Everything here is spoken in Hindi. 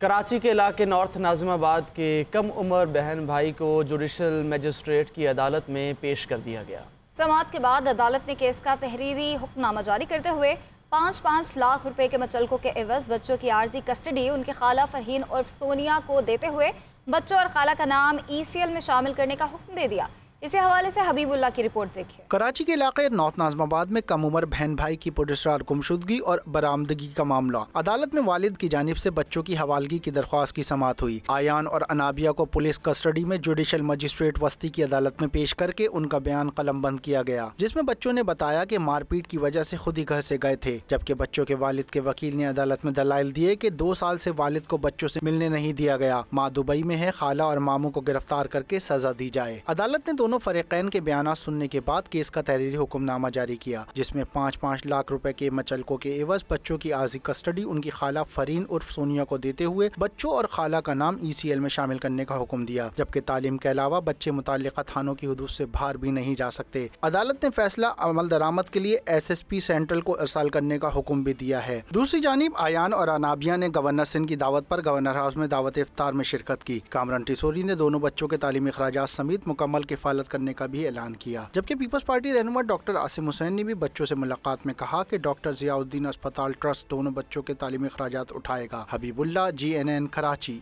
कराची के इलाके नॉर्थ नाजिमाबाद के कम उम्र बहन भाई को जुडिशल मजिस्ट्रेट की अदालत में पेश कर दिया गया समात के बाद अदालत ने केस का तहरीरी हुक्मनामा जारी करते हुए पाँच पाँच लाख रुपए के मचलकों के एवज बच्चों की आर्जी कस्टडी उनके खाला फरहीन और सोनिया को देते हुए बच्चों और खाला का नाम ई सी एल में शामिल करने का हुक्म दे दिया इसी हवाले से हबीबुल्ला की रिपोर्ट देखिए कराची के इलाके नॉर्थ नाजमाबाद में कम उम्र बहन भाई की पुरस्कार गुमशुदगी और बरामदगी का मामला अदालत में वालिद की जानब ऐसी बच्चों की हवालगी की दरख्वास्त की समात हुई आयान और अनाबिया को पुलिस कस्टडी में जुडिशल मजिस्ट्रेट वस्ती की अदालत में पेश करके उनका बयान कलम बंद किया गया जिसमे बच्चों ने बताया की मारपीट की वजह ऐसी खुद ही घर ऐसी गए थे जबकि बच्चों के वालिद के वकील ने अदालत में दलाल दिए की दो साल ऐसी वालिद को बच्चों ऐसी मिलने नहीं दिया गया माँ दुबई में है खाला और मामू को गिरफ्तार करके सजा दी जाए अदालत ने दोनों दोनों फरीकैन के बयान सुनने के बाद केस का तहरीरी हुक्मनामा जारी किया जिसमें पाँच पाँच लाख रुपए के मचलकों के एवज बच्चों की आजी कस्टडी उनकी खाला फरीन उर्फ सोनिया को देते हुए बच्चों और खाला का नाम ई सी एल में शामिल करने का हुक्म दिया जबकि तालीम के अलावा बच्चे मुतल थानों की हदूद ऐसी बाहर भी नहीं जा सकते अदालत ने फैसला अमल दरामद के लिए एस एस पी सेंट्रल को अरसाल करने का हुक्म भी दिया है दूसरी जानब आयान और अनाबिया ने गवर्नर सिंह की दावत आरोप गवर्नर हाउस में दावत इफ्तार में शिरकत की कामरान टिसोरी ने दोनों बच्चों के तालीमी अखराज समेत मुकम्मल के फल मुअल्लत करने का भी ऐलान किया जबकि पीपल्स पार्टी रहनुमा डॉक्टर आसिम हुसैन ने भी बच्चों से मुलाकात में कहा कि डॉक्टर जियाउद्दीन अस्पताल ट्रस्ट दोनों बच्चों के तालीमी अखराज उठाएगा Habibullah G N N Karachi